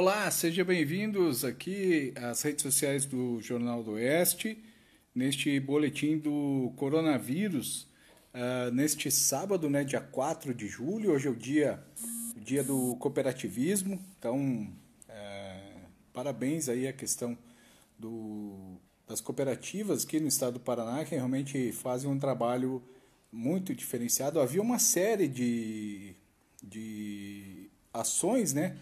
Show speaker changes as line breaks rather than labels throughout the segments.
Olá, sejam bem-vindos aqui às redes sociais do Jornal do Oeste, neste boletim do coronavírus, uh, neste sábado, né, dia 4 de julho, hoje é o dia, o dia do cooperativismo, então uh, parabéns aí à questão do, das cooperativas aqui no estado do Paraná, que realmente fazem um trabalho muito diferenciado. Havia uma série de, de ações, né?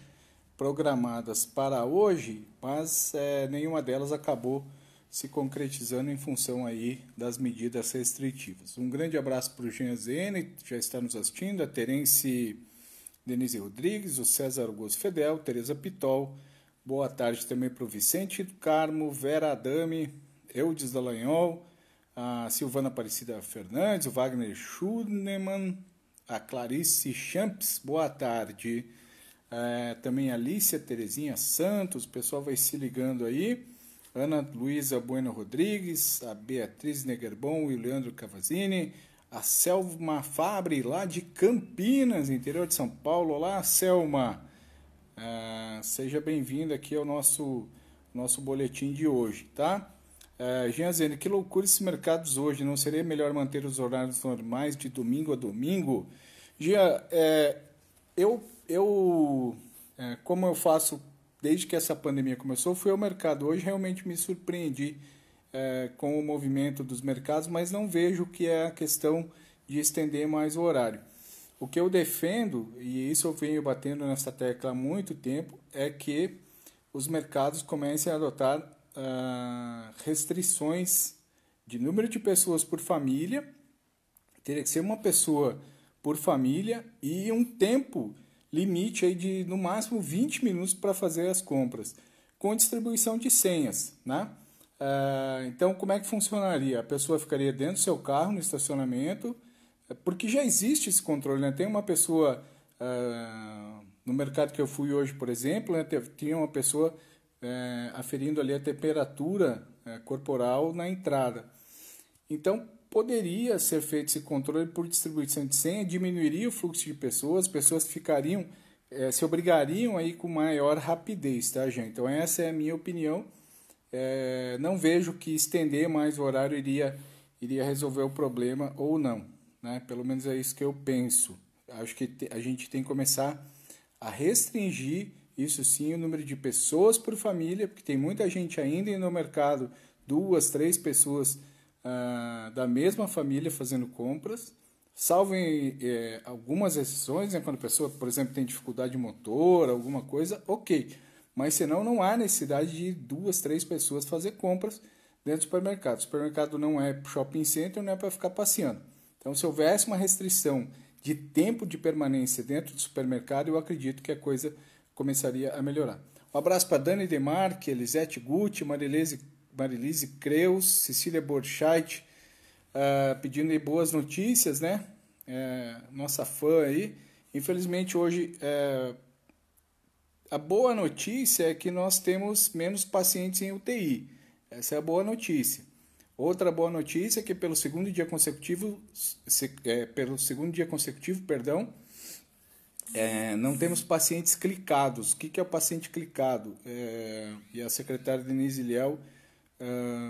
programadas para hoje, mas é, nenhuma delas acabou se concretizando em função aí das medidas restritivas. Um grande abraço para o Jean N. que já está nos assistindo, a Terence Denise Rodrigues, o César Augusto Fedel, Tereza Pitol, boa tarde também para o Vicente Carmo, Vera Adame, Eudes Dallagnol, a Silvana Aparecida Fernandes, o Wagner Schunemann, a Clarice Champs, boa tarde é, também Alicia Terezinha Santos, o pessoal vai se ligando aí. Ana Luísa Bueno Rodrigues, a Beatriz Negerbon e o Leandro Cavazini, a Selma Fabre, lá de Campinas, interior de São Paulo. Olá, Selma! É, seja bem-vinda aqui ao nosso, nosso boletim de hoje, tá? Gia é, Jean Zene, que loucura esses mercados hoje, não seria melhor manter os horários normais de domingo a domingo? Jean, é, eu, eu é, como eu faço desde que essa pandemia começou, fui ao mercado. Hoje realmente me surpreendi é, com o movimento dos mercados, mas não vejo que é a questão de estender mais o horário. O que eu defendo, e isso eu venho batendo nessa tecla há muito tempo, é que os mercados comecem a adotar ah, restrições de número de pessoas por família. Teria que ser uma pessoa por família e um tempo limite aí de no máximo 20 minutos para fazer as compras, com distribuição de senhas, né? Ah, então, como é que funcionaria? A pessoa ficaria dentro do seu carro, no estacionamento, é, porque já existe esse controle, né? Tem uma pessoa, ah, no mercado que eu fui hoje, por exemplo, né? tinha uma pessoa é, aferindo ali a temperatura é, corporal na entrada. Então, poderia ser feito esse controle por distribuição de senha, diminuiria o fluxo de pessoas, pessoas ficariam, é, se obrigariam aí com maior rapidez, tá, gente? Então, essa é a minha opinião. É, não vejo que estender mais o horário iria, iria resolver o problema ou não, né? Pelo menos é isso que eu penso. Acho que a gente tem que começar a restringir, isso sim, o número de pessoas por família, porque tem muita gente ainda no mercado, duas, três pessoas ah, da mesma família fazendo compras, salvo em, eh, algumas exceções, né, quando a pessoa, por exemplo, tem dificuldade motor, alguma coisa, ok. Mas senão não há necessidade de duas, três pessoas fazer compras dentro do supermercado. O supermercado não é shopping center, não é para ficar passeando. Então, se houvesse uma restrição de tempo de permanência dentro do supermercado, eu acredito que a coisa começaria a melhorar. Um abraço para Dani Demarque, Elisete Gucci, Marilese Marilise Creus, Cecília Borchait, uh, pedindo aí boas notícias, né? É, nossa fã aí. Infelizmente hoje é, a boa notícia é que nós temos menos pacientes em UTI. Essa é a boa notícia. Outra boa notícia é que pelo segundo dia consecutivo, se, é, pelo segundo dia consecutivo, perdão, é, não temos pacientes clicados. O que, que é o paciente clicado? É, e a secretária Denise Liel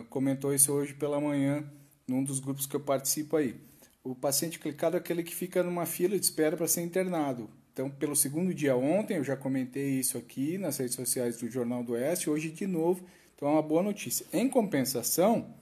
comentou isso hoje pela manhã num dos grupos que eu participo aí. O paciente clicado é aquele que fica numa fila de espera para ser internado. Então, pelo segundo dia ontem, eu já comentei isso aqui nas redes sociais do Jornal do Oeste, hoje de novo. Então, é uma boa notícia. Em compensação,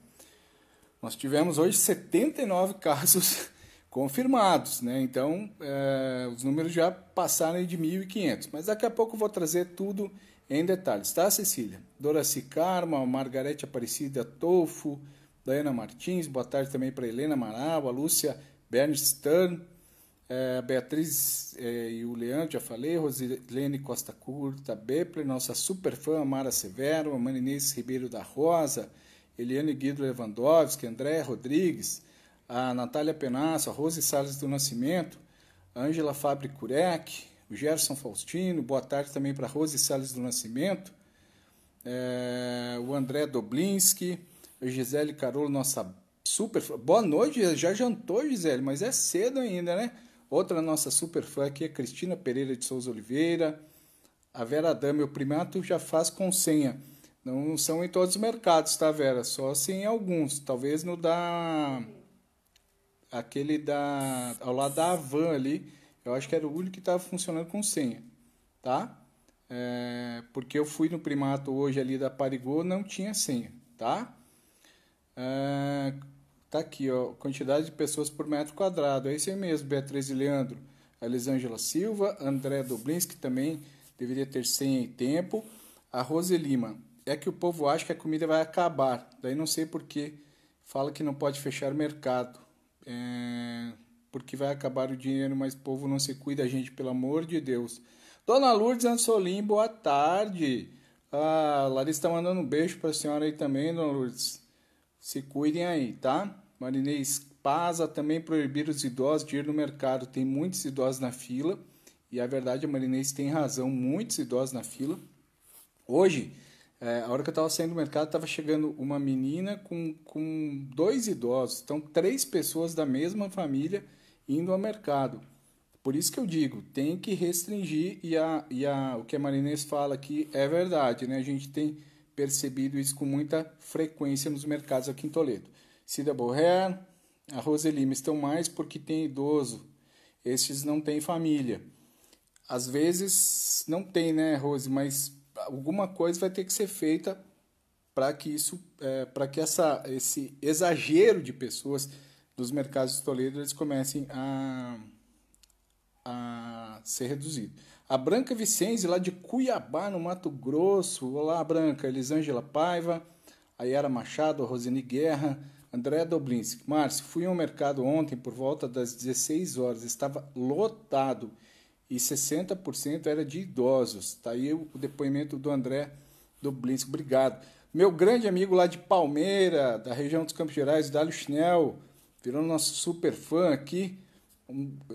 nós tivemos hoje 79 casos confirmados, né? Então, é, os números já passaram de 1.500. Mas daqui a pouco eu vou trazer tudo em detalhes, tá, Cecília? Doraci Carma, Margarete Aparecida Tolfo, Daiana Martins, boa tarde também para Helena Maraba, Lúcia Bernstein, é, Beatriz é, e o Leandro, já falei, Rosilene Costa Curta, Bepler, nossa super fã, Mara Severo, Amanda Inês Ribeiro da Rosa, Eliane Guido Lewandowski, André Rodrigues, a Natália Penasso, a Rose Salles do Nascimento, Ângela Fabri Kurek, o Gerson Faustino, boa tarde também para Rose Salles do Nascimento, é, o André Doblinski, a Gisele Carolo, nossa super fã. Boa noite, já jantou, Gisele, mas é cedo ainda, né? Outra nossa super fã aqui é Cristina Pereira de Souza Oliveira, a Vera Dama, o primato já faz com senha. Não são em todos os mercados, tá, Vera? Só assim em alguns. Talvez no da. Aquele da. Ao lado da Havan ali eu acho que era o único que estava funcionando com senha, tá? É, porque eu fui no primato hoje ali da Parigô, não tinha senha, tá? É, tá aqui, ó, quantidade de pessoas por metro quadrado, é isso aí mesmo, Beatriz e Leandro. Elisângela Silva, André Doblinski também deveria ter senha e tempo. A Roselima, é que o povo acha que a comida vai acabar, daí não sei porquê, fala que não pode fechar o mercado. É, porque vai acabar o dinheiro, mas povo não se cuida, gente, pelo amor de Deus. Dona Lourdes Ansolim, boa tarde. Ah, Larissa está mandando um beijo para a senhora aí também, Dona Lourdes. Se cuidem aí, tá? Marinês Paza também proibir os idosos de ir no mercado. Tem muitos idosos na fila. E a verdade, a Marinês tem razão, muitos idosos na fila. Hoje, é, a hora que eu estava saindo do mercado, estava chegando uma menina com, com dois idosos. Então, três pessoas da mesma família indo ao mercado. Por isso que eu digo, tem que restringir e, a, e a, o que a Marinês fala aqui é verdade, né? A gente tem percebido isso com muita frequência nos mercados aqui em Toledo. Cida Borré, a Roselima estão mais porque tem idoso. Estes não têm família. Às vezes não tem, né, Rose? Mas alguma coisa vai ter que ser feita para que isso, é, para que essa, esse exagero de pessoas dos mercados de Toledo eles comecem a, a ser reduzidos. A Branca vicente lá de Cuiabá, no Mato Grosso. Olá, Branca. Elisângela Paiva, Ayara Machado, rosine Guerra, André Doblinski. Márcio, fui ao mercado ontem por volta das 16 horas. Estava lotado e 60% era de idosos. Está aí o depoimento do André Doblinski. Obrigado. Meu grande amigo lá de Palmeira, da região dos Campos Gerais, Dálio Schnell virou nosso super fã aqui.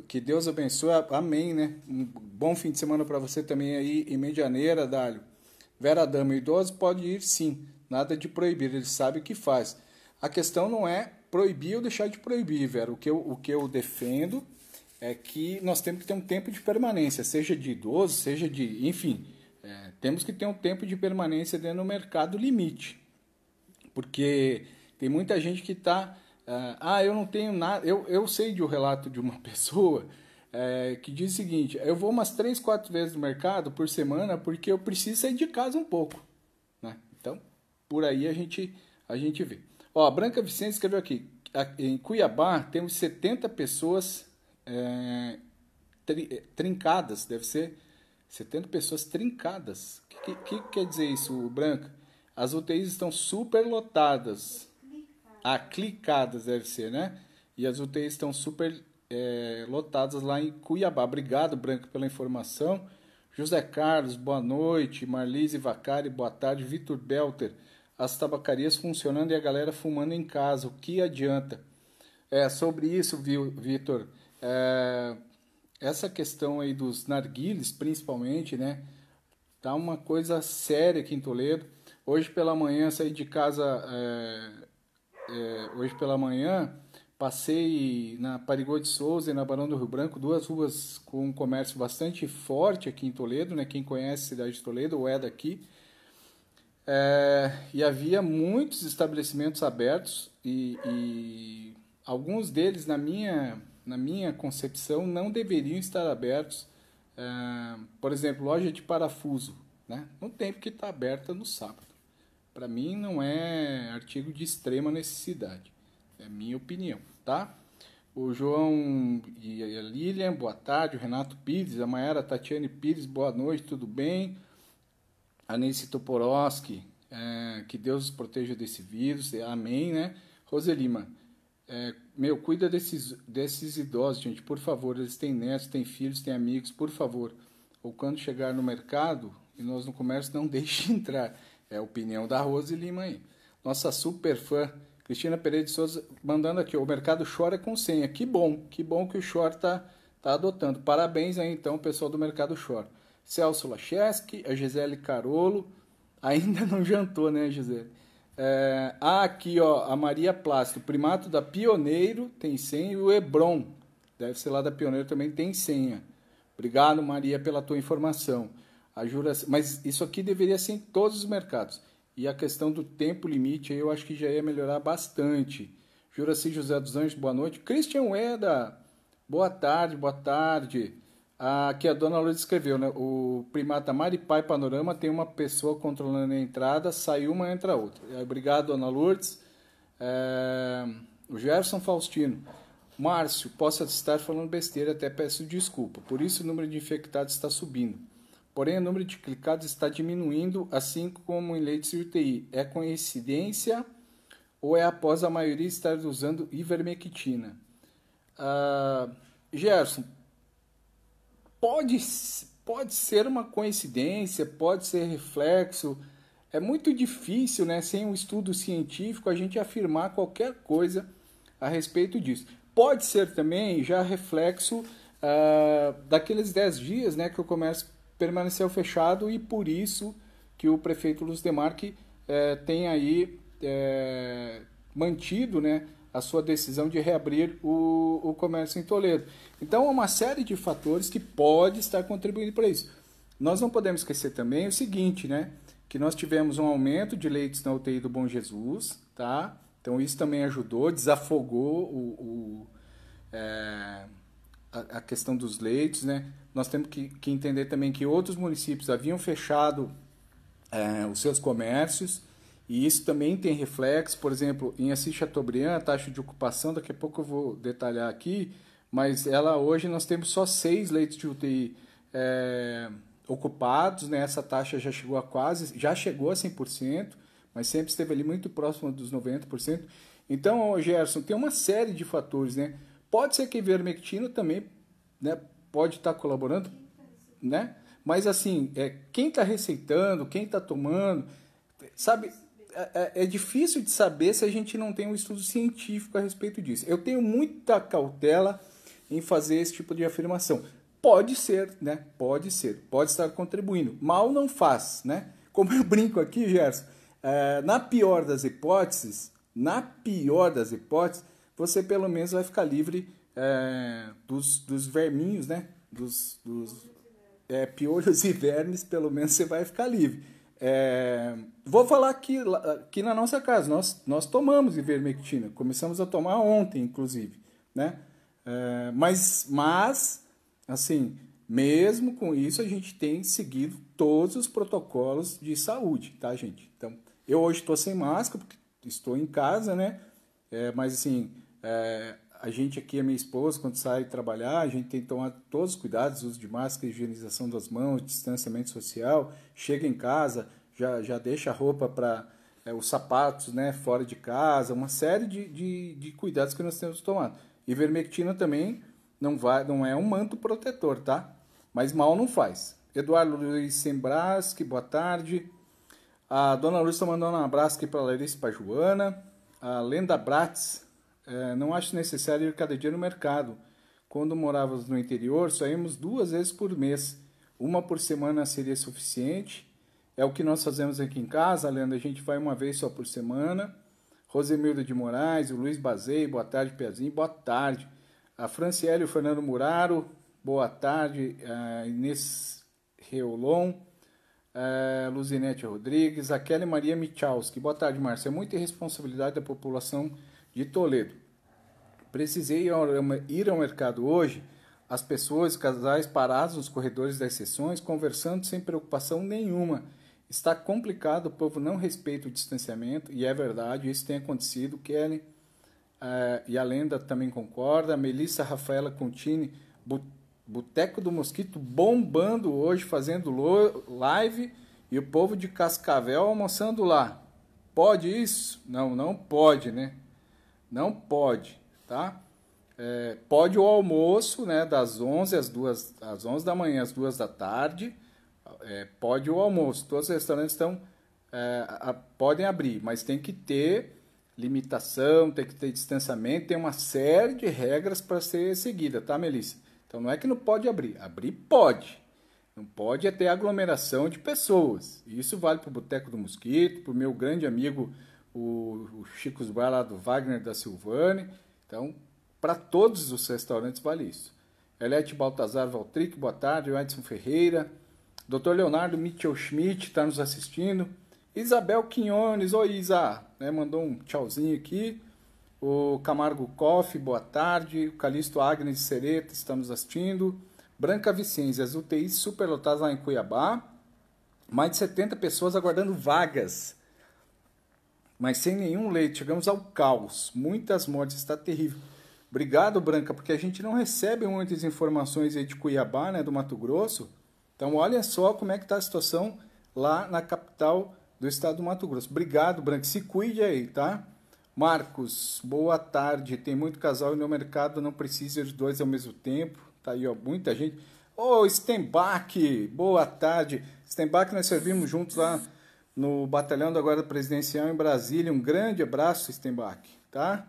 Que Deus abençoe, amém, né? Um bom fim de semana para você também aí em Medianeira, Dálio. Vera Dama idoso pode ir sim, nada de proibir, ele sabe o que faz. A questão não é proibir ou deixar de proibir, Vera. O que eu, o que eu defendo é que nós temos que ter um tempo de permanência, seja de idoso, seja de. Enfim, é, temos que ter um tempo de permanência dentro do mercado limite. Porque tem muita gente que está ah, ah, eu não tenho nada. Eu, eu sei de um relato de uma pessoa eh, que diz o seguinte: eu vou umas três, quatro vezes no mercado por semana porque eu preciso sair de casa um pouco. Né? Então, por aí a gente, a gente vê. Ó, a Branca Vicente escreveu aqui: em Cuiabá temos 70 pessoas é, tri, eh, trincadas, deve ser 70 pessoas trincadas. O que, que, que quer dizer isso, Branca? As UTIs estão super lotadas aclicadas, deve ser, né? E as UTIs estão super é, lotadas lá em Cuiabá. Obrigado, Branco, pela informação. José Carlos, boa noite. Marlise Vacari, boa tarde. Vitor Belter, as tabacarias funcionando e a galera fumando em casa. O que adianta? É, sobre isso, viu, Vitor, é, essa questão aí dos narguiles, principalmente, né? Tá uma coisa séria aqui em Toledo. Hoje pela manhã saí de casa é, é, hoje pela manhã, passei na Parigot de Souza e na Barão do Rio Branco, duas ruas com um comércio bastante forte aqui em Toledo, né? Quem conhece a cidade de Toledo ou é daqui. É, e havia muitos estabelecimentos abertos e, e alguns deles, na minha, na minha concepção, não deveriam estar abertos. É, por exemplo, loja de parafuso, né? Não tem porque está aberta no sábado para mim não é artigo de extrema necessidade. É minha opinião, tá? O João e a Lilian, boa tarde. O Renato Pires, a Mayara Tatiane Pires, boa noite, tudo bem? A Nancy Toporoski, é, que Deus os proteja desse vírus, é, amém, né? Roselima, é, meu, cuida desses, desses idosos, gente, por favor. Eles têm netos, têm filhos, têm amigos, por favor. Ou quando chegar no mercado e nós no comércio, não deixe entrar é a opinião da Rose Lima aí. Nossa super fã, Cristina Pereira de Souza, mandando aqui, o mercado chora com senha. Que bom, que bom que o Shore está tá adotando. Parabéns aí, então, pessoal do mercado Shore. Celso Lacheski, a Gisele Carolo, ainda não jantou, né, Gisele? É, ah, aqui, ó, a Maria Plácido, primato da Pioneiro tem senha e o Hebron, deve ser lá da Pioneiro também, tem senha. Obrigado, Maria, pela tua informação. A mas isso aqui deveria ser em todos os mercados. E a questão do tempo limite, eu acho que já ia melhorar bastante. Juraci José dos Anjos, boa noite. Christian Ueda, boa tarde, boa tarde. Ah, aqui a dona Lourdes escreveu, né? O primata Maripai Panorama tem uma pessoa controlando a entrada, sai uma, entra outra. Eh, obrigado, dona Lourdes. É... O Gerson Faustino. Márcio, posso estar falando besteira, até peço desculpa. Por isso o número de infectados está subindo. Porém, o número de clicados está diminuindo, assim como em leitos de UTI. É coincidência ou é após a maioria estar usando ivermectina? Uh, Gerson, pode, pode ser uma coincidência, pode ser reflexo. É muito difícil, né, sem um estudo científico, a gente afirmar qualquer coisa a respeito disso. Pode ser também já reflexo uh, daqueles 10 dias né, que eu começo permaneceu fechado e por isso que o prefeito Luz Demarque eh, tem aí eh, mantido né, a sua decisão de reabrir o, o comércio em Toledo. Então, é uma série de fatores que pode estar contribuindo para isso. Nós não podemos esquecer também o seguinte, né? Que nós tivemos um aumento de leitos na UTI do Bom Jesus, tá? Então, isso também ajudou, desafogou o... o é a, questão dos leitos, né? Nós temos que, que, entender também que outros municípios haviam fechado é, os seus comércios e isso também tem reflexo, por exemplo, em Assis Chateaubriand, a taxa de ocupação, daqui a pouco eu vou detalhar aqui, mas ela hoje nós temos só seis leitos de UTI é, eh, ocupados, né? essa taxa já chegou a quase, já chegou a 100%, mas sempre esteve ali muito próximo dos 90%. Então, Gerson, tem uma série de fatores, né? Pode ser que ivermectina também né, pode estar tá colaborando, né? Mas assim, é, quem está receitando, quem está tomando, sabe, é, é, é, difícil de saber se a gente não tem um estudo científico a respeito disso. Eu tenho muita cautela em fazer esse tipo de afirmação. Pode ser, né? Pode ser, pode estar contribuindo. Mal não faz, né? Como eu brinco aqui, Gerson, é, na pior das hipóteses, na pior das hipóteses, você pelo menos vai ficar livre é, dos, dos verminhos, né? Dos, dos é, piolhos e vermes, pelo menos você vai ficar livre. É, vou falar aqui, aqui na nossa casa, nós, nós tomamos ivermectina, começamos a tomar ontem, inclusive, né? É, mas, mas, assim, mesmo com isso, a gente tem seguido todos os protocolos de saúde, tá, gente? Então, eu hoje estou sem máscara, porque estou em casa, né? É, mas assim, é, a gente aqui, a minha esposa, quando sai trabalhar, a gente tem que tomar todos os cuidados, uso de máscara, higienização das mãos, distanciamento social. Chega em casa, já, já deixa a roupa para é, os sapatos né, fora de casa, uma série de, de, de cuidados que nós temos tomado. Ivermectina também não, vai, não é um manto protetor, tá? Mas mal não faz. Eduardo Luiz Sembrasque, boa tarde. A dona está mandando um abraço aqui para a Larissa e para Joana. A Lenda Bratis é, não acho necessário ir cada dia no mercado. Quando morávamos no interior, saímos duas vezes por mês. Uma por semana seria suficiente. É o que nós fazemos aqui em casa, Leandro. A gente vai uma vez só por semana. Rosemilda de Moraes, o Luiz Bazei, boa tarde, Piazinho, boa tarde. A Franciele, o Fernando Muraro, boa tarde. A Inês Reolon, a Luzinete Rodrigues, a Kelly Maria Michalski, boa tarde, Márcia. É muita irresponsabilidade da população de Toledo. Precisei ir ao mercado hoje, as pessoas, casais parados nos corredores das sessões, conversando sem preocupação nenhuma. Está complicado, o povo não respeita o distanciamento, e é verdade, isso tem acontecido. Kelly uh, e a lenda também concorda. Melissa Rafaela Contini, Boteco do Mosquito bombando hoje, fazendo live, e o povo de Cascavel almoçando lá. Pode isso? Não, não pode, né? Não pode, tá? É, pode o almoço, né, das 11 às 2, às 11 da manhã às 2 da tarde, é, pode o almoço. Todos os restaurantes estão, é, a, podem abrir, mas tem que ter limitação, tem que ter distanciamento, tem uma série de regras para ser seguida, tá, Melissa? Então não é que não pode abrir, abrir pode. Não pode é ter aglomeração de pessoas. Isso vale para o Boteco do Mosquito, para o meu grande amigo o, o Chico's Bar lá do Wagner da Silvane. Então, para todos os restaurantes vale isso. Elete Baltazar Valtric, boa tarde. O Edson Ferreira. Dr. Leonardo Mitchell Schmidt está nos assistindo. Isabel Quinones, oi Isa, né, mandou um tchauzinho aqui. O Camargo Koff, boa tarde. O Calixto Agnes Sereta, estamos assistindo. Branca Vicência, as UTIs superlotadas lá em Cuiabá. Mais de 70 pessoas aguardando vagas mas sem nenhum leite. Chegamos ao caos. Muitas mortes, está terrível. Obrigado, Branca, porque a gente não recebe muitas informações aí de Cuiabá, né, do Mato Grosso. Então, olha só como é que está a situação lá na capital do estado do Mato Grosso. Obrigado, Branca. Se cuide aí, tá? Marcos, boa tarde. Tem muito casal e no mercado não precisa de dois ao mesmo tempo. Tá aí, ó, muita gente. Ô, oh, Stenbach, boa tarde. Stenbach, nós servimos juntos lá no Batalhão da Guarda Presidencial em Brasília. Um grande abraço, Stenbach, tá?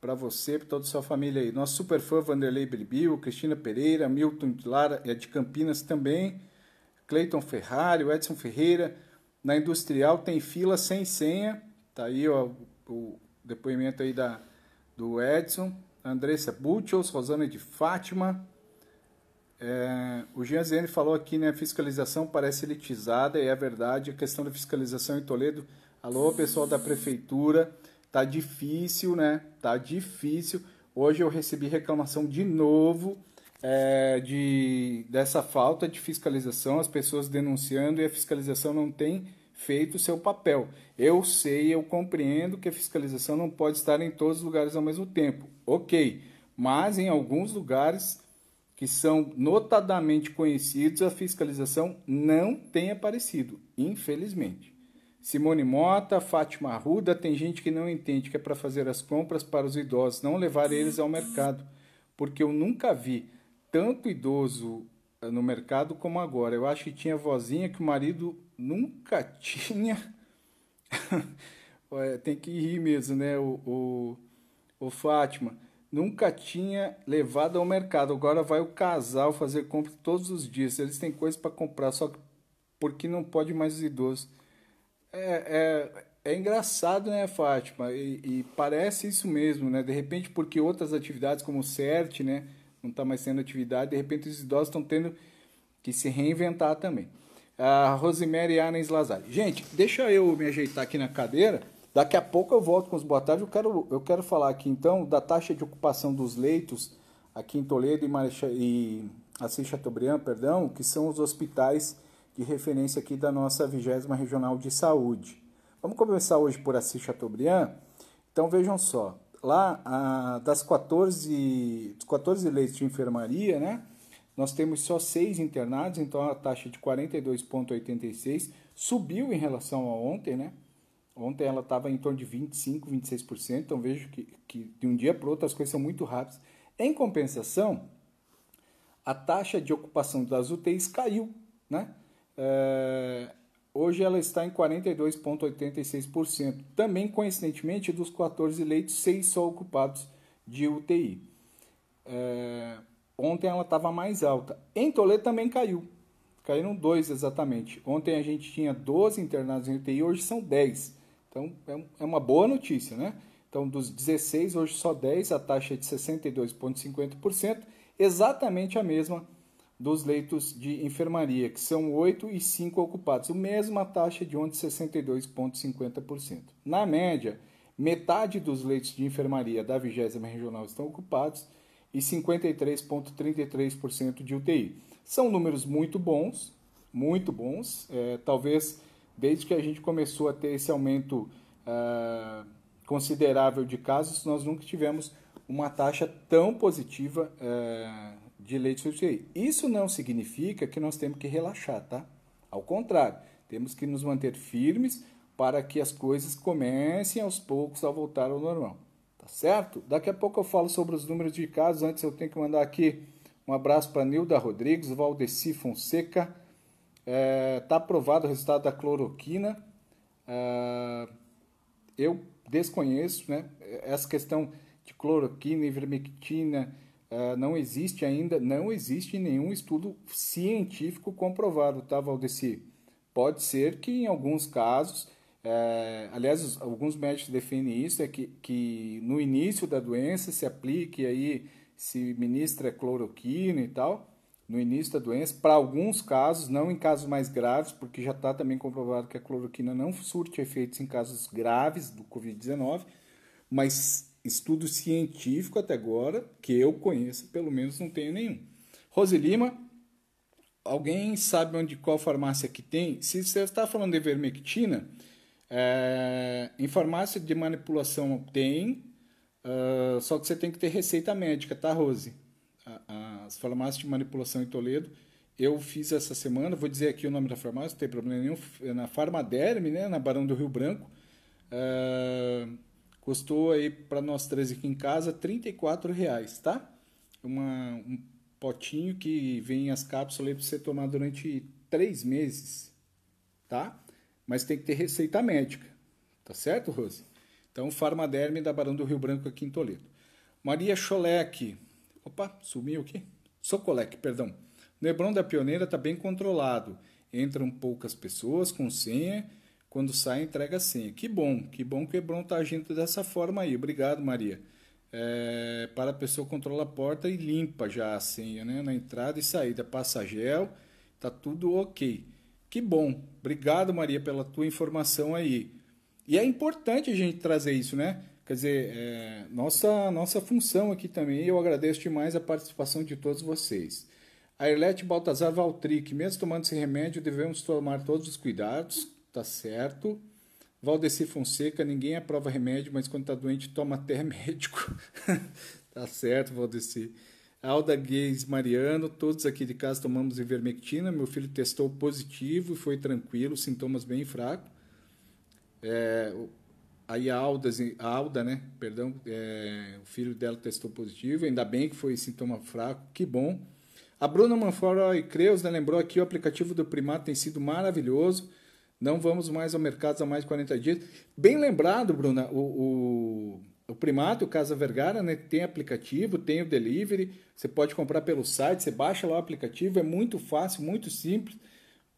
Para você e toda a sua família aí. Nosso super fã Vanderlei Bilbil, Cristina Pereira, Milton de Lara, é de Campinas também, Cleiton Ferrari, Edson Ferreira. Na Industrial tem fila sem senha, tá aí ó, o depoimento aí da, do Edson, Andressa Butchels, Rosana de Fátima, é, o Gianziani falou aqui, né? Fiscalização parece elitizada e é verdade. A questão da fiscalização em Toledo. Alô, pessoal da prefeitura. Tá difícil, né? Tá difícil. Hoje eu recebi reclamação de novo é, de, dessa falta de fiscalização, as pessoas denunciando e a fiscalização não tem feito o seu papel. Eu sei, eu compreendo que a fiscalização não pode estar em todos os lugares ao mesmo tempo, ok, mas em alguns lugares que são notadamente conhecidos, a fiscalização não tem aparecido, infelizmente. Simone Mota, Fátima Arruda, tem gente que não entende que é para fazer as compras para os idosos, não levar eles ao mercado, porque eu nunca vi tanto idoso eh, no mercado como agora. Eu acho que tinha vozinha que o marido nunca tinha. tem que rir mesmo, né, o, o, o Fátima nunca tinha levado ao mercado. Agora vai o casal fazer compra todos os dias. Eles têm coisa para comprar, só porque não pode mais os idosos. É, é, é engraçado, né, Fátima? E, e, parece isso mesmo, né? De repente, porque outras atividades, como o CERT, né? Não está mais sendo atividade, de repente os idosos estão tendo que se reinventar também. A Rosemary Arnes Lazari. Gente, deixa eu me ajeitar aqui na cadeira. Daqui a pouco eu volto com os boa tarde. Eu quero, eu quero falar aqui então da taxa de ocupação dos leitos aqui em Toledo e, Marecha, e Assis Chateaubriand, perdão, que são os hospitais de referência aqui da nossa 20 Regional de Saúde. Vamos começar hoje por Assis Chateaubriand? Então vejam só, lá a, das 14, 14 leitos de enfermaria, né? Nós temos só seis internados, então a taxa de 42,86 subiu em relação a ontem, né? Ontem ela estava em torno de 25, 26%, então vejo que, que de um dia para o outro as coisas são muito rápidas. Em compensação, a taxa de ocupação das UTIs caiu. Né? É, hoje ela está em 42,86%. Também, coincidentemente, dos 14 leitos, 6 só ocupados de UTI. É, ontem ela estava mais alta. Em Toledo também caiu. Caíram dois exatamente. Ontem a gente tinha 12 internados em UTI, hoje são 10. Então, é, é uma boa notícia, né? Então, dos 16, hoje só 10, a taxa é de 62,50%, exatamente a mesma dos leitos de enfermaria, que são 8 e 5 ocupados, a mesma taxa de onde 62,50%. Na média, metade dos leitos de enfermaria da vigésima regional estão ocupados e 53,33% de UTI. São números muito bons, muito bons, é, talvez desde que a gente começou a ter esse aumento uh, considerável de casos, nós nunca tivemos uma taxa tão positiva uh, de leite substituído. Isso não significa que nós temos que relaxar, tá? Ao contrário, temos que nos manter firmes para que as coisas comecem aos poucos a voltar ao normal, tá certo? Daqui a pouco eu falo sobre os números de casos, antes eu tenho que mandar aqui um abraço para Nilda Rodrigues, Valdeci Fonseca, Está é, tá aprovado o resultado da cloroquina. É, eu desconheço, né? Essa questão de cloroquina, e é, não existe ainda, não existe nenhum estudo científico comprovado, tá, Valdeci? Pode ser que em alguns casos, é, aliás, alguns médicos defendem isso, é que, que no início da doença se aplique aí, se ministra cloroquina e tal, no início da doença, para alguns casos, não em casos mais graves, porque já está também comprovado que a cloroquina não surte efeitos em casos graves do Covid-19, mas estudo científico até agora, que eu conheço, pelo menos não tenho nenhum. Rose Lima, alguém sabe onde qual farmácia que tem? Se você está falando de vermectina, é, em farmácia de manipulação tem, uh, só que você tem que ter receita médica, tá, Rose? Ah, ah, as farmácias de manipulação em Toledo. Eu fiz essa semana, vou dizer aqui o nome da farmácia, não tem problema nenhum, é na Farmaderme, né, na Barão do Rio Branco. Uh, custou aí para nós três aqui em casa 34 reais, tá? Uma, um potinho que vem as cápsulas para você tomar durante três meses, tá? Mas tem que ter receita médica, tá certo, Rose? Então, Farmaderme da Barão do Rio Branco aqui em Toledo. Maria Cholek. Opa, sumiu aqui. Sokolek, perdão. No Hebron da Pioneira está bem controlado. Entram poucas pessoas com senha. Quando sai, entrega a senha. Que bom, que bom que o Hebron está agindo dessa forma aí. Obrigado, Maria. É, para a pessoa controla a porta e limpa já a senha né? na entrada e saída. Passa gel, tá tudo ok. Que bom. Obrigado, Maria, pela tua informação aí. E é importante a gente trazer isso, né? Quer dizer, é, nossa, nossa função aqui também, eu agradeço demais a participação de todos vocês. A Erlete Baltazar Valtric, mesmo tomando esse remédio, devemos tomar todos os cuidados, tá certo. Valdeci Fonseca, ninguém aprova remédio, mas quando tá doente, toma até médico. tá certo, Valdeci. Alda Guedes Mariano, todos aqui de casa tomamos ivermectina. Meu filho testou positivo e foi tranquilo, sintomas bem fracos. É, Aí a Alda, a Alda né? Perdão, é, o filho dela testou positivo, ainda bem que foi sintoma fraco, que bom. A Bruna Manfora e Creus né, lembrou aqui o aplicativo do Primato tem sido maravilhoso. Não vamos mais ao mercado há mais de 40 dias. Bem lembrado, Bruna, o, o, o Primato, o Casa Vergara, né, tem aplicativo, tem o delivery. Você pode comprar pelo site, você baixa lá o aplicativo. É muito fácil, muito simples.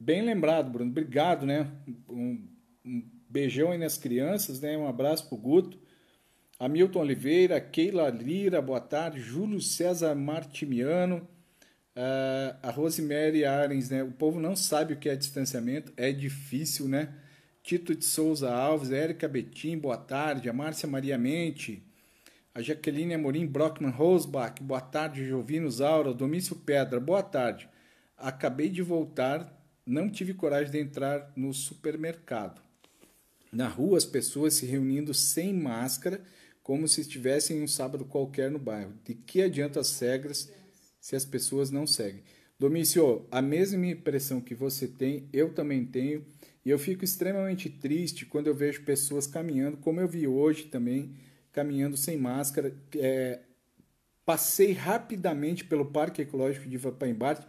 Bem lembrado, Bruno. Obrigado, né? Um, um Beijão aí nas crianças, né? Um abraço pro Guto. Hamilton Oliveira, Keila Lira, boa tarde. Júlio César Martimiano, uh, a Rosemary Arens, né? O povo não sabe o que é distanciamento, é difícil, né? Tito de Souza Alves, Érica Betim, boa tarde. A Márcia Maria Mente, a Jaqueline Amorim Brockman Rosbach, boa tarde. Jovino Zaura, Domício Pedra, boa tarde. Acabei de voltar, não tive coragem de entrar no supermercado. Na rua, as pessoas se reunindo sem máscara, como se estivessem um sábado qualquer no bairro. De que adianta as regras se as pessoas não seguem? Domício, a mesma impressão que você tem, eu também tenho, e eu fico extremamente triste quando eu vejo pessoas caminhando, como eu vi hoje também, caminhando sem máscara. É, passei rapidamente pelo Parque Ecológico de Vapaimbarte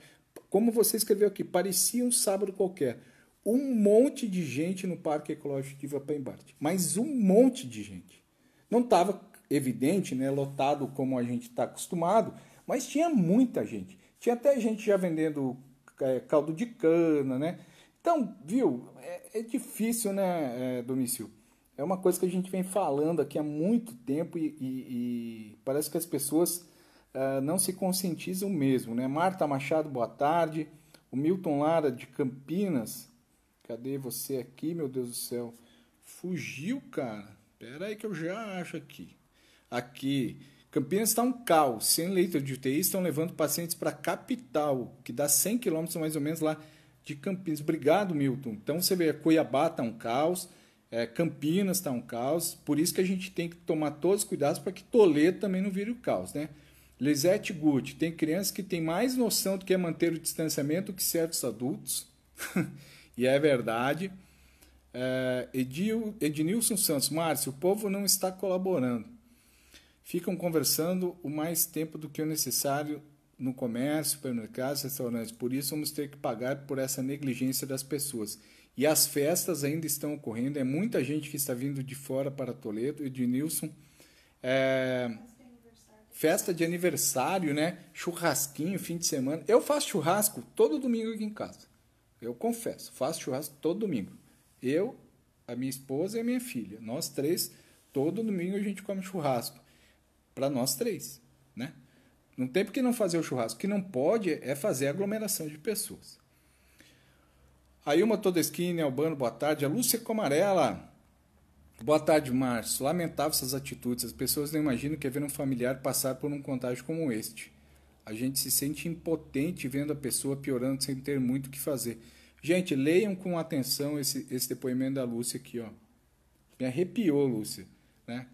como você escreveu aqui, parecia um sábado qualquer um monte de gente no Parque Ecológico de Vapembarde, mas um monte de gente. Não estava evidente, né, lotado como a gente está acostumado, mas tinha muita gente. Tinha até gente já vendendo é, caldo de cana, né? Então, viu, é, é difícil, né, é, eh, Domicil? É uma coisa que a gente vem falando aqui há muito tempo e, e, e parece que as pessoas uh, não se conscientizam mesmo, né? Marta Machado, boa tarde. O Milton Lara, de Campinas, Cadê você aqui, meu Deus do céu? Fugiu, cara. Pera aí que eu já acho aqui. Aqui. Campinas está um caos. Sem leito de UTI estão levando pacientes para a capital, que dá 100 quilômetros mais ou menos lá de Campinas. Obrigado, Milton. Então você vê, Cuiabá está um caos, é, Campinas está um caos. Por isso que a gente tem que tomar todos os cuidados para que Toledo também não vire o caos, né? Lisette Good, tem crianças que têm mais noção do que é manter o distanciamento que certos adultos. E é verdade. É, Edil, Ednilson Santos, Márcio, o povo não está colaborando. Ficam conversando o mais tempo do que o necessário no comércio, supermercados, restaurantes. Por isso vamos ter que pagar por essa negligência das pessoas. E as festas ainda estão ocorrendo. É muita gente que está vindo de fora para Toledo. Ednilson, é, festa de aniversário, né? Churrasquinho, fim de semana. Eu faço churrasco todo domingo aqui em casa. Eu confesso, faço churrasco todo domingo. Eu, a minha esposa e a minha filha. Nós três, todo domingo a gente come churrasco. Para nós três, né? Não tem por que não fazer o churrasco. O que não pode é fazer aglomeração de pessoas. Aí toda esquina, é Albano, boa tarde. A Lúcia Comarela. Boa tarde, Márcio. Lamentável essas atitudes. As pessoas não imaginam que haver um familiar passar por um contágio como este. A gente se sente impotente vendo a pessoa piorando sem ter muito o que fazer. Gente, leiam com atenção esse, esse depoimento da Lúcia aqui, ó. Me arrepiou, Lúcia, né?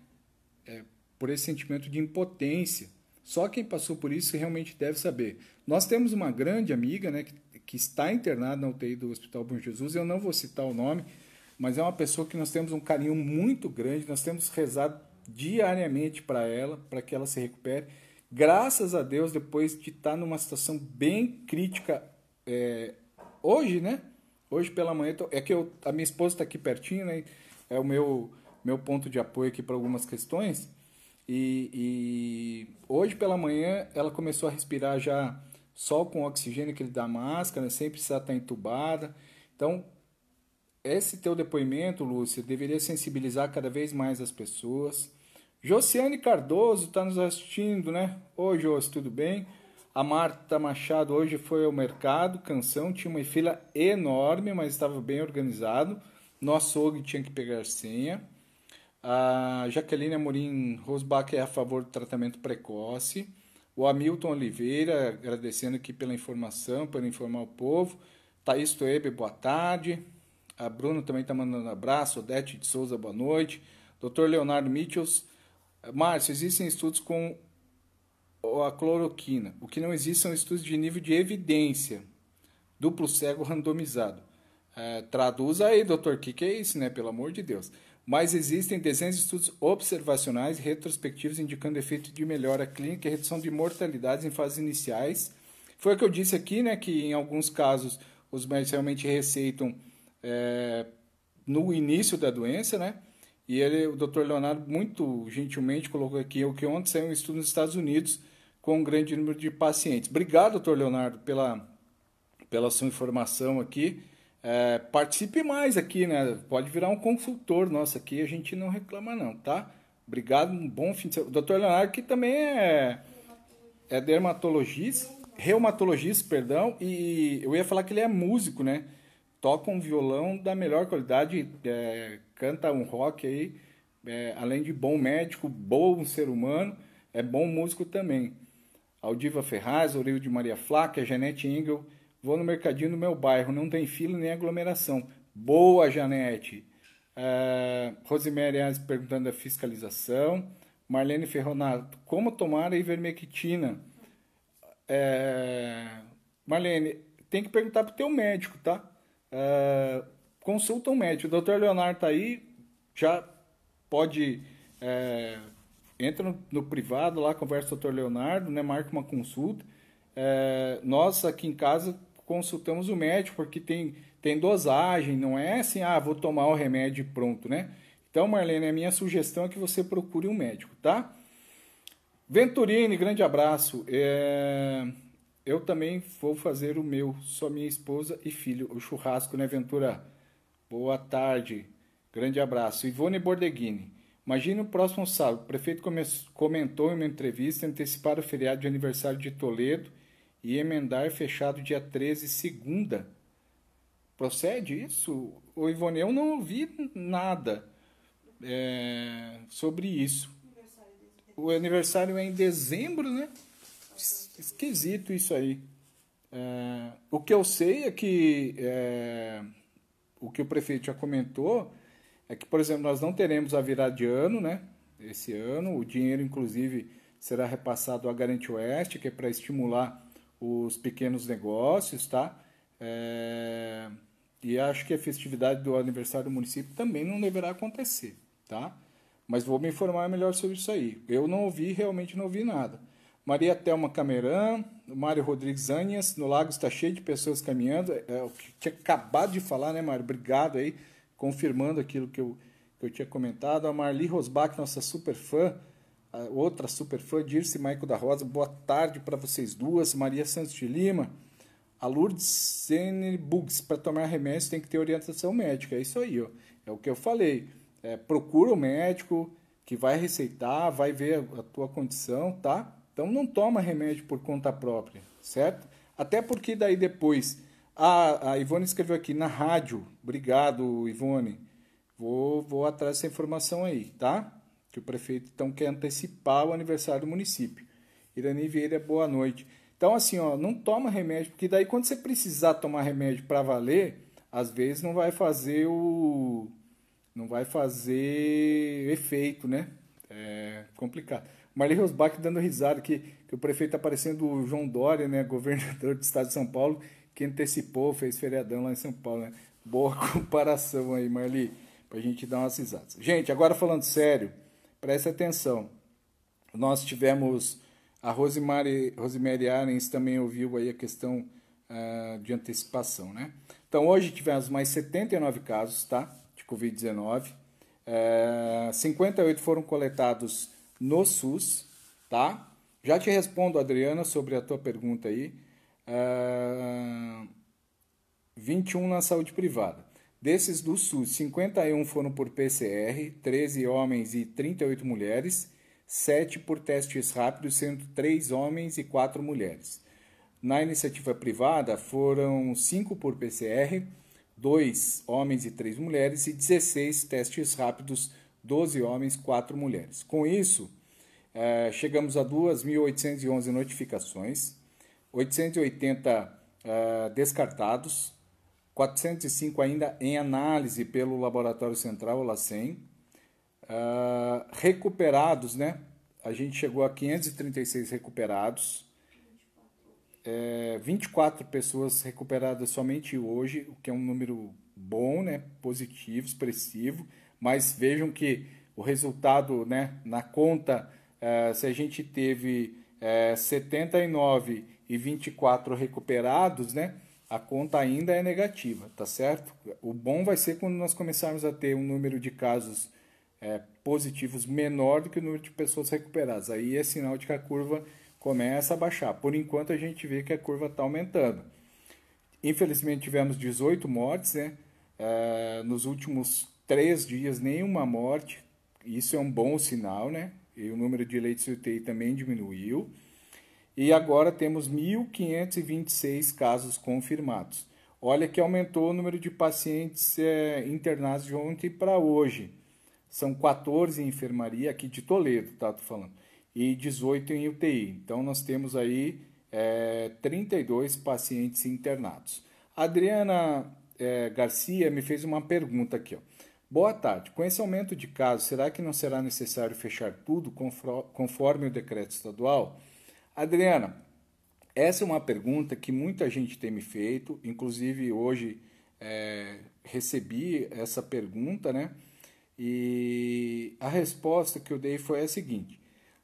É, por esse sentimento de impotência. Só quem passou por isso realmente deve saber. Nós temos uma grande amiga, né, que, que está internada na UTI do Hospital Bom Jesus. Eu não vou citar o nome, mas é uma pessoa que nós temos um carinho muito grande. Nós temos rezado diariamente para ela, para que ela se recupere. Graças a Deus, depois de estar tá numa situação bem crítica é, hoje, né? Hoje pela manhã, tô, é que eu, a minha esposa está aqui pertinho, né? É o meu, meu ponto de apoio aqui para algumas questões. E, e, hoje pela manhã ela começou a respirar já só com oxigênio que ele dá máscara, né? sem precisar estar tá entubada. Então, esse teu depoimento, Lúcia, deveria sensibilizar cada vez mais as pessoas. Josiane Cardoso está nos assistindo, né? Oi, Josi, tudo bem? A Marta Machado hoje foi ao mercado, canção, tinha uma fila enorme, mas estava bem organizado. No OG tinha que pegar senha. A Jaqueline Amorim Rosbach é a favor do tratamento precoce. O Hamilton Oliveira, agradecendo aqui pela informação, para informar o povo. Thaís Toebe, boa tarde. A Bruno também está mandando abraço. Odete de Souza, boa noite. Dr. Leonardo Mitchells Márcio, existem estudos com a cloroquina. O que não existe são estudos de nível de evidência. Duplo cego randomizado. É, traduz aí, doutor, o que, que é isso, né? Pelo amor de Deus. Mas existem dezenas de estudos observacionais retrospectivos indicando efeito de melhora clínica e redução de mortalidades em fases iniciais. Foi o que eu disse aqui, né? Que em alguns casos os médicos realmente receitam é, no início da doença, né? E ele, o Dr. Leonardo, muito gentilmente colocou aqui o que ontem saiu um estudo nos Estados Unidos com um grande número de pacientes. Obrigado, Dr. Leonardo, pela, pela sua informação aqui. É, participe mais aqui, né? Pode virar um consultor nosso aqui, a gente não reclama não, tá? Obrigado, um bom fim de semana. O Dr. Leonardo, que também é, é dermatologista, reumatologista, perdão, e eu ia falar que ele é músico, né? toca um violão da melhor qualidade, é, canta um rock aí, é, além de bom médico, bom ser humano, é bom músico também. Aldiva Ferraz, Orelho de Maria Flaca, Janete Engel, vou no mercadinho do meu bairro, não tem fila nem aglomeração. Boa, Janete! Uh, Rosemary perguntando a fiscalização. Marlene Ferronato, como tomar a ivermectina? É... Marlene, tem que perguntar pro teu médico, tá? É, consulta um médico. O doutor Leonardo está aí, já pode. É, entra no, no, privado lá, conversa com o doutor Leonardo, né, marca uma consulta. É, nós aqui em casa consultamos o médico porque tem, tem dosagem, não é assim, ah, vou tomar o remédio e pronto, né? Então, Marlene, a minha sugestão é que você procure um médico, tá? Venturini, grande abraço. É, eu também vou fazer o meu, só minha esposa e filho, o churrasco, né, Ventura? Boa tarde, grande abraço. Ivone Bordeghini. Imagine o próximo sábado. O prefeito comentou em uma entrevista antecipar o feriado de aniversário de Toledo e emendar fechado dia 13, segunda. Procede isso? Ô Ivone, eu não ouvi nada é, sobre isso. O aniversário é em dezembro, né? esquisito isso aí. É, o que eu sei é que é, o que o prefeito já comentou é que, por exemplo, nós não teremos a virada de ano, né? Esse ano, o dinheiro, inclusive, será repassado à Garante Oeste, que é para estimular os pequenos negócios, tá? É, e acho que a festividade do aniversário do município também não deverá acontecer, tá? Mas vou me informar melhor sobre isso aí. Eu não ouvi, realmente não ouvi nada. Maria Thelma Camerã, Mário Rodrigues Anhas, no lago está cheio de pessoas caminhando. É, é o que tinha acabado de falar, né, Mário? Obrigado aí, confirmando aquilo que eu, que eu tinha comentado. A Marli Rosbach, nossa super fã, outra super fã, Dirce Maico da Rosa, boa tarde para vocês duas. Maria Santos de Lima, a Lourdes Senebugs, para tomar remédio tem que ter orientação médica. É isso aí, ó. é o que eu falei. É, procura o médico que vai receitar, vai ver a tua condição, tá? Então não toma remédio por conta própria, certo? Até porque daí depois a, a Ivone escreveu aqui na rádio. Obrigado, Ivone. Vou, vou atrás dessa informação aí, tá? Que o prefeito então quer antecipar o aniversário do município. Irani Vieira, boa noite. Então, assim, ó, não toma remédio, porque daí quando você precisar tomar remédio para valer, às vezes não vai fazer o. não vai fazer efeito, né? É complicado. Marley Rosbach dando risada que, que o prefeito está parecendo o João Dória, né, governador do estado de São Paulo, que antecipou, fez feriadão lá em São Paulo. Né? Boa comparação aí, Marli, para a gente dar umas risadas. Gente, agora falando sério, presta atenção. Nós tivemos a Rosemary, Rosemary Arens também ouviu aí a questão uh, de antecipação, né? Então, hoje tivemos mais 79 casos, tá? De Covid-19. Uh, 58 foram coletados no SUS, tá? Já te respondo, Adriana, sobre a tua pergunta aí. Uh, ah, 21 na saúde privada. Desses do SUS, 51 foram por PCR, 13 homens e 38 mulheres, 7 por testes rápidos, sendo 3 homens e 4 mulheres. Na iniciativa privada, foram 5 por PCR, 2 homens e 3 mulheres e 16 testes rápidos 12 homens, 4 mulheres. Com isso, é, chegamos a 2.811 notificações, 880 eh, é, descartados, 405 ainda em análise pelo Laboratório Central, LACEN. Eh, é, recuperados, né? A gente chegou a 536 recuperados. 24 pessoas recuperadas somente hoje, o que é um número bom, né? positivo, expressivo mas vejam que o resultado né, na conta, eh, se a gente teve eh, 79 e 24 recuperados, né, a conta ainda é negativa, tá certo? O bom vai ser quando nós começarmos a ter um número de casos eh, positivos menor do que o número de pessoas recuperadas. Aí é sinal de que a curva começa a baixar. Por enquanto a gente vê que a curva está aumentando. Infelizmente tivemos 18 mortes, né? Eh, nos últimos três dias nenhuma morte, isso é um bom sinal, né? E o número de leitos de UTI também diminuiu. E agora temos 1.526 casos confirmados. Olha que aumentou o número de pacientes é, internados de ontem para hoje. São 14 em enfermaria aqui de Toledo, tá? Tô falando. E 18 em UTI. Então nós temos aí é, eh, 32 pacientes internados. A Adriana é, Garcia me fez uma pergunta aqui, ó. Boa tarde. Com esse aumento de casos, será que não será necessário fechar tudo conforme o decreto estadual? Adriana, essa é uma pergunta que muita gente tem me feito, inclusive hoje é, recebi essa pergunta, né? E a resposta que eu dei foi a seguinte: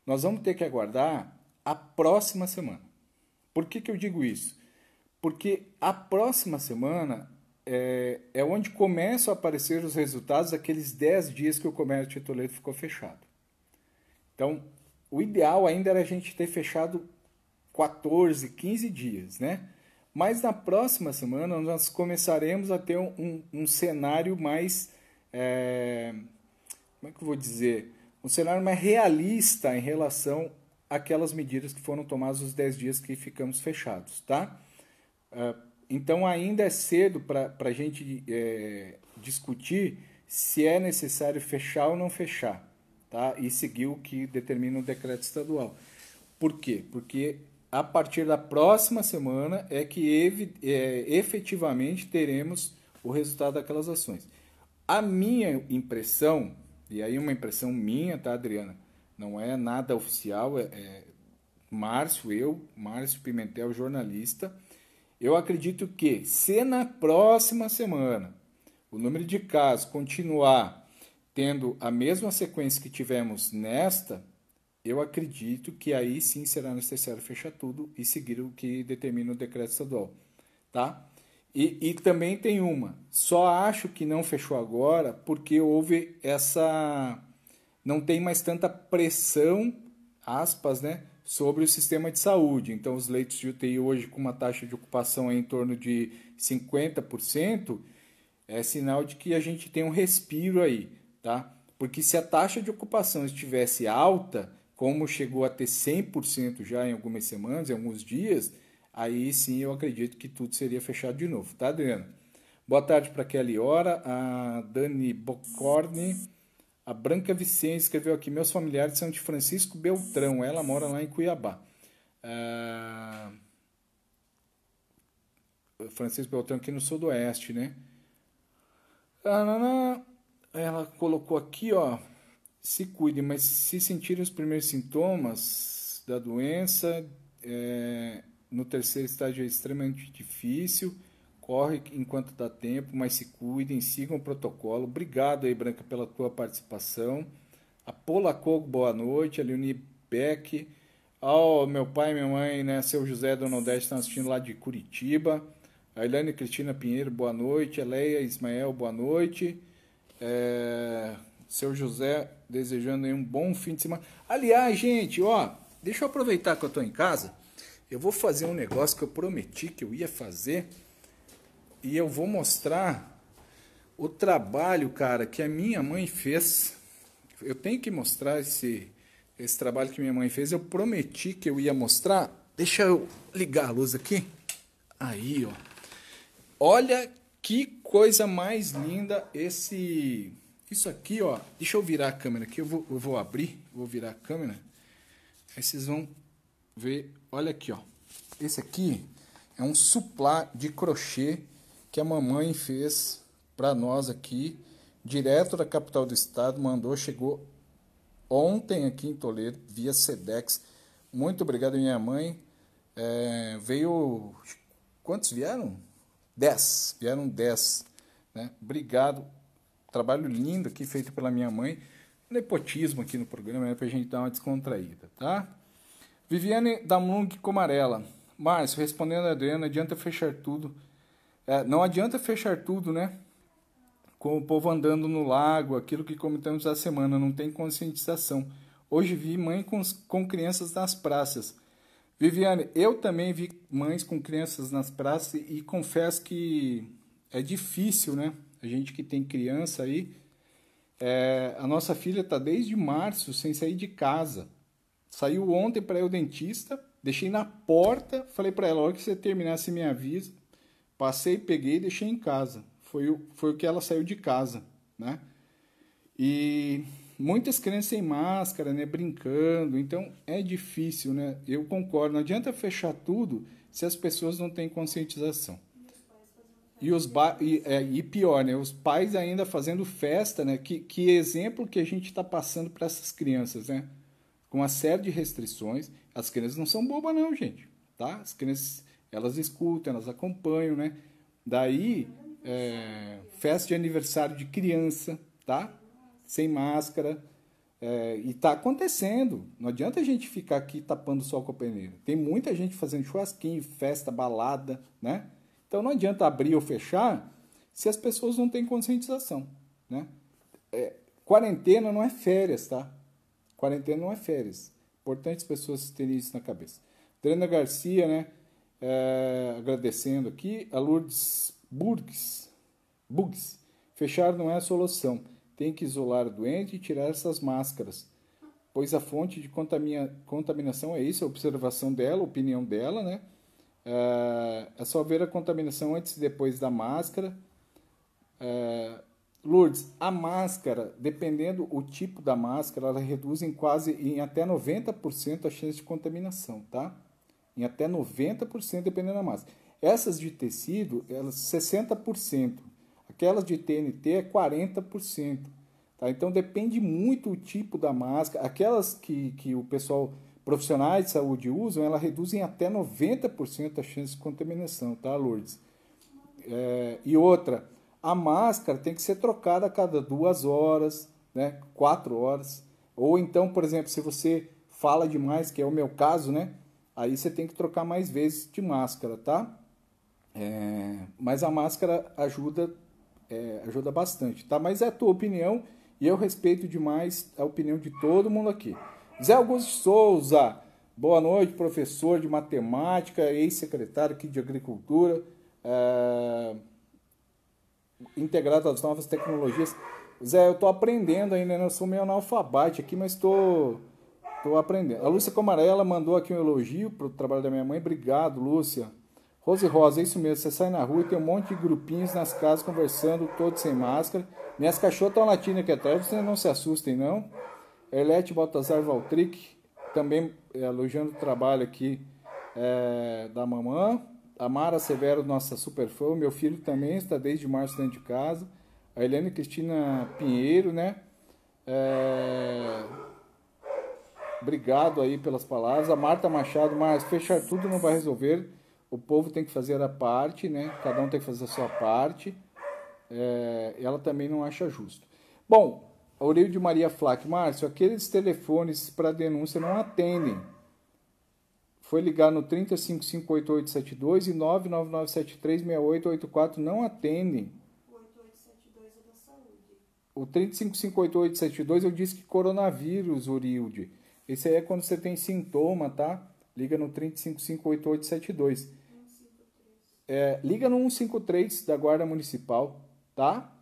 nós vamos ter que aguardar a próxima semana. Por que, que eu digo isso? Porque a próxima semana é, é onde começam a aparecer os resultados daqueles 10 dias que o comércio de Toledo ficou fechado. Então, o ideal ainda era a gente ter fechado 14, 15 dias, né? Mas na próxima semana nós começaremos a ter um, um, cenário mais. É, como é que eu vou dizer? Um cenário mais realista em relação àquelas medidas que foram tomadas os 10 dias que ficamos fechados, tá? Uh, então ainda é cedo para a gente é, discutir se é necessário fechar ou não fechar, tá? E seguir o que determina o decreto estadual. Por quê? Porque a partir da próxima semana é que é, efetivamente teremos o resultado daquelas ações. A minha impressão, e aí uma impressão minha, tá, Adriana? Não é nada oficial, é, é Márcio, eu, Márcio Pimentel, jornalista, eu acredito que, se na próxima semana o número de casos continuar tendo a mesma sequência que tivemos nesta, eu acredito que aí sim será necessário fechar tudo e seguir o que determina o decreto estadual, tá? E, e também tem uma, só acho que não fechou agora porque houve essa, não tem mais tanta pressão, aspas, né, sobre o sistema de saúde. Então, os leitos de UTI hoje com uma taxa de ocupação em torno de 50%, é sinal de que a gente tem um respiro aí, tá? Porque se a taxa de ocupação estivesse alta, como chegou a ter 100% já em algumas semanas, em alguns dias, aí sim eu acredito que tudo seria fechado de novo, tá, Adriano? Boa tarde para Kelly Hora, a Dani Bocorni a Branca Vicente escreveu aqui: Meus familiares são de Francisco Beltrão, ela mora lá em Cuiabá. Ah, Francisco Beltrão aqui no Sudoeste, né? Ela colocou aqui, ó. Se cuide, mas se sentirem os primeiros sintomas da doença, é, no terceiro estágio é extremamente difícil corre enquanto dá tempo, mas se cuidem, sigam o protocolo. Obrigado aí, Branca, pela tua participação. A Polacogo, boa noite. A Leonie Beck. Ao meu pai e minha mãe, né? Seu José do estão assistindo lá de Curitiba. A Ilane Cristina Pinheiro, boa noite. A Leia Ismael, boa noite. É... Seu José desejando um bom fim de semana. Aliás, gente, ó, deixa eu aproveitar que eu estou em casa. Eu vou fazer um negócio que eu prometi que eu ia fazer e eu vou mostrar o trabalho, cara, que a minha mãe fez. Eu tenho que mostrar esse, esse trabalho que minha mãe fez. Eu prometi que eu ia mostrar. Deixa eu ligar a luz aqui. Aí, ó. Olha que coisa mais linda esse. Isso aqui, ó. Deixa eu virar a câmera aqui. Eu vou, eu vou abrir. Vou virar a câmera. Aí vocês vão ver. Olha aqui, ó. Esse aqui é um suplá de crochê que a mamãe fez para nós aqui, direto da capital do estado, mandou, chegou ontem aqui em Toledo, via Sedex. Muito obrigado, minha mãe. É, veio. Quantos vieram? Dez. Vieram dez. Né? Obrigado. Trabalho lindo aqui feito pela minha mãe. Nepotismo aqui no programa é né, para a gente dar uma descontraída, tá? Viviane da Mung Comarela. Márcio, respondendo a Adriana, adianta fechar tudo é, não adianta fechar tudo, né? Com o povo andando no lago, aquilo que comentamos a semana, não tem conscientização. Hoje vi mãe com, com crianças nas praças. Viviane, eu também vi mães com crianças nas praças e confesso que é difícil, né? A gente que tem criança aí, é, a nossa filha está desde março sem sair de casa. Saiu ontem para ir ao dentista, deixei na porta, falei para ela: a hora que você terminar, você me avisa. Passei, peguei e deixei em casa. Foi o, foi o que ela saiu de casa, né? E muitas crianças sem máscara, né, brincando. Então é difícil, né? Eu concordo, não adianta fechar tudo se as pessoas não têm conscientização. E, os ba e, é, e pior, né? Os pais ainda fazendo festa, né? Que, que exemplo que a gente está passando para essas crianças, né? Com uma série de restrições. As crianças não são bobas, não, gente. Tá? As crianças elas escutam, elas acompanham, né? Daí, é, festa de aniversário de criança, tá? Sem máscara. É, e tá acontecendo. Não adianta a gente ficar aqui tapando o sol com a peneira. Tem muita gente fazendo churrasquinho, festa, balada, né? Então não adianta abrir ou fechar se as pessoas não têm conscientização, né? É, quarentena não é férias, tá? Quarentena não é férias. Importante as pessoas terem isso na cabeça. Adriana Garcia, né? é, agradecendo aqui, a Lourdes Burgs, Bugs. Fechar não é a solução. Tem que isolar o doente e tirar essas máscaras, pois a fonte de contamina, contaminação é isso, a observação dela, a opinião dela, né? É, é só ver a contaminação antes e depois da máscara. É, Lourdes, a máscara, dependendo o tipo da máscara, ela reduz em quase em até 90% a chance de contaminação, tá? em até 90%, dependendo da massa. Essas de tecido, elas 60%. Aquelas de TNT é 40%. Tá? Então depende muito o tipo da máscara. Aquelas que, que o pessoal, profissionais de saúde usam, elas reduzem até 90% a chance de contaminação, tá, Lourdes? É, e outra, a máscara tem que ser trocada a cada duas horas, né? Quatro horas. Ou então, por exemplo, se você fala demais, que é o meu caso, né? aí você tem que trocar mais vezes de máscara, tá? É, mas a máscara ajuda, é, ajuda bastante, tá? Mas é a tua opinião e eu respeito demais a opinião de todo mundo aqui. Zé Augusto Souza, boa noite, professor de matemática, ex-secretário aqui de Agricultura, é, integrado às novas tecnologias. Zé, eu tô aprendendo ainda, né? eu sou meio analfabete aqui, mas estou... Tô Estou aprendendo. A Lúcia Comarela mandou aqui um elogio para o trabalho da minha mãe. Obrigado, Lúcia. Rose Rosa, é isso mesmo. Você sai na rua e tem um monte de grupinhos nas casas conversando, todos sem máscara. Minhas cachorras estão latindo aqui atrás, vocês não se assustem, não. Elete Baltazar Valtric, também é, elogiando o trabalho aqui é, da mamã. A Mara Severo, nossa super fã. Meu filho também está desde março dentro de casa. A Helena Cristina Pinheiro, né? É, Obrigado aí pelas palavras. A Marta Machado, mas fechar tudo não vai resolver. O povo tem que fazer a parte, né? Cada um tem que fazer a sua parte. É, ela também não acha justo. Bom, Aurelio de Maria Flac, Márcio, aqueles telefones para denúncia não atendem. Foi ligar no 3558872 e 999736884 não atendem. É o 35588872 eu disse que coronavírus, Urilde. Esse aí é quando você tem sintoma, tá? Liga no 355872. É, liga no 153 da Guarda Municipal, tá?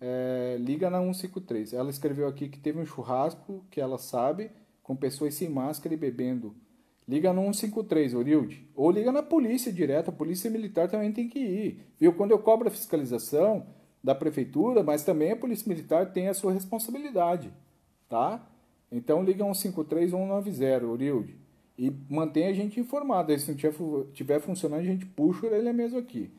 É, liga na 153. Ela escreveu aqui que teve um churrasco, que ela sabe, com pessoas sem máscara e bebendo. Liga no 153, Orilde. Ou liga na polícia direto, a polícia militar também tem que ir. Viu? Quando eu cobro a fiscalização da prefeitura, mas também a polícia militar tem a sua responsabilidade, tá? Então liga 153 190, Orilde, e mantém a gente informado. Aí, se não tiver, tiver funcionando, a gente puxa ele é mesmo aqui.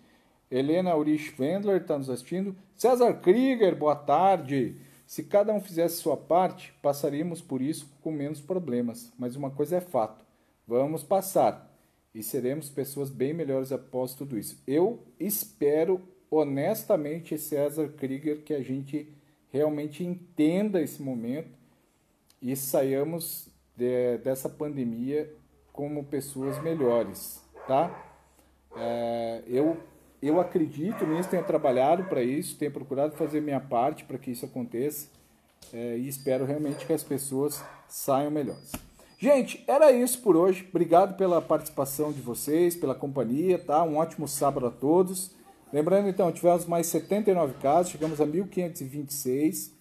Helena Urich Wendler está nos assistindo. César Krieger, boa tarde. Se cada um fizesse sua parte, passaríamos por isso com menos problemas. Mas uma coisa é fato: vamos passar e seremos pessoas bem melhores após tudo isso. Eu espero, honestamente, César Krieger, que a gente realmente entenda esse momento e saiamos de, dessa pandemia como pessoas melhores, tá? É, eu, eu acredito nisso, tenho trabalhado para isso, tenho procurado fazer minha parte para que isso aconteça é, e espero realmente que as pessoas saiam melhores. Gente, era isso por hoje. Obrigado pela participação de vocês, pela companhia, tá? Um ótimo sábado a todos. Lembrando então, tivemos mais 79 casos, chegamos a 1526.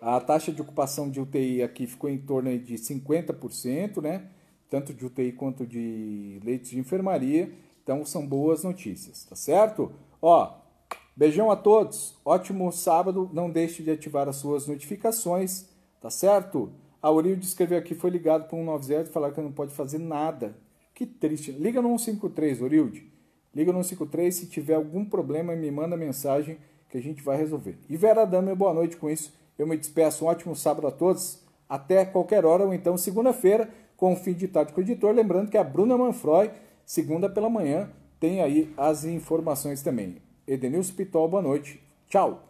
A taxa de ocupação de UTI aqui ficou em torno de 50%, né? Tanto de UTI quanto de leitos de enfermaria. Então são boas notícias, tá certo? Ó, beijão a todos. Ótimo sábado. Não deixe de ativar as suas notificações, tá certo? A Aurílio escreveu aqui, foi ligado para 190 e falaram que não pode fazer nada. Que triste. Liga no 153, Orilde. Liga no 153, se tiver algum problema me manda mensagem que a gente vai resolver. E Vera Dama, boa noite com isso. Eu me despeço, um ótimo sábado a todos. Até qualquer hora, ou então segunda-feira, com o fim de tarde com o editor. Lembrando que a Bruna Manfroy, segunda pela manhã, tem aí as informações também. Edenilson Pitol, boa noite. Tchau!